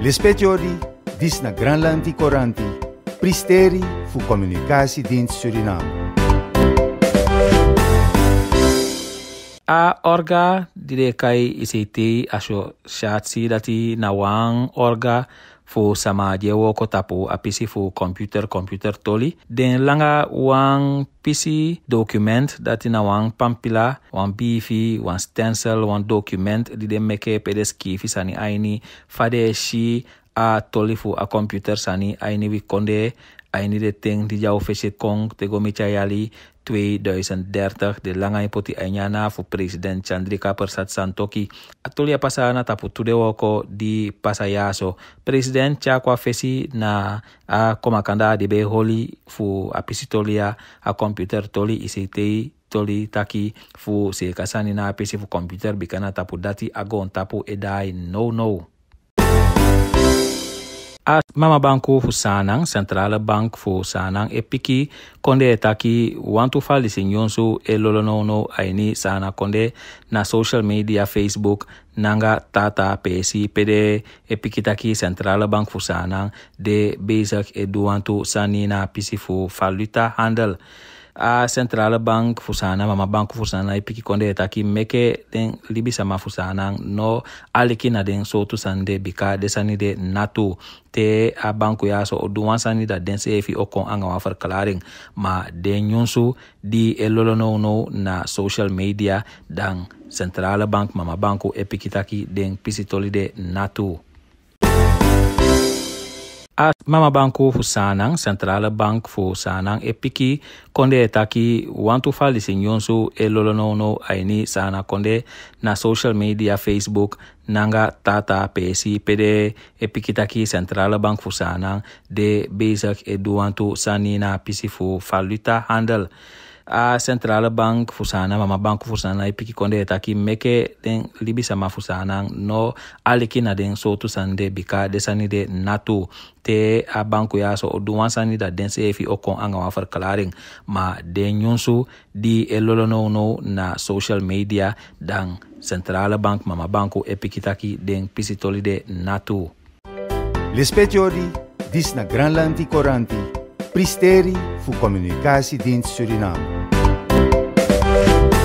Lispetjori, disna Granlandi coranti, pristeri fu comunicasi din Suriname. A orga dire kai isiti asho shatsi dati na wang orga fu samaje wo ko tapu a pisi fu computer computer toli den langa wan pisi document dati na wan pampila wan bifi wan stencil wan document di den meke pedeski kifi sani aini fade shi a toli fu a computer sani aini wi konde eindigde ting di jou visit kong tego Michayali 2030 de langai poti ainyana fu president Chandrika Persat Santoki atulia pasana tapu tude woko di pasayaso president chakwa fesi na a komakanda di be holi fu apisitolia a computer toli ICT toli taki fu se kasani na apisi fu computer bikana tapu dati agon tapu edai no no a mama banko fu sanang centrale bank fu sanang e piki konde e taki wantu falisi si nyonso e lolonono aini sana konde na social media facebook nanga tata pesi pede e piki taki centrale bank fu sanang de bezak e wantu sani na pisi fu valuta handel a central bank fu sana mama banku fu sana i piki konde taki meke den libi sama fu sana no aliki na den so tu sande bika de sani de natu te a banku ya so o duwan sani da den se fi o kon anga wa verklaring ma den yunsu di e lolonono na social media dan centrale bank mama banku e piki taki den pisitoli de natu a ah, mama banko fu sanang centrale bank fu sanang e piki konde e taki wantu falisi nyon so e lolonono aini sana konde na social media facebook nanga tata pesi pede e piki taki centrale bank fu sanang de bezig e duwantu sani na pisi fu valuta handel A Centrala Bank Fusana, Mama Bancu Forsana e pikikondetaki meque din Libiamafosanangò ale qui na den soto San de bika de sanide NATO. te a Banu ya so o duan sanni da dense FI con anga a far claring, mas denyonso di el no no na social media dan centrala Bank Mamabanku epikitaki den pisli de NATO.’ petjordi dis na Grandland kori, pristeriri fu comunica dins Surinam. you.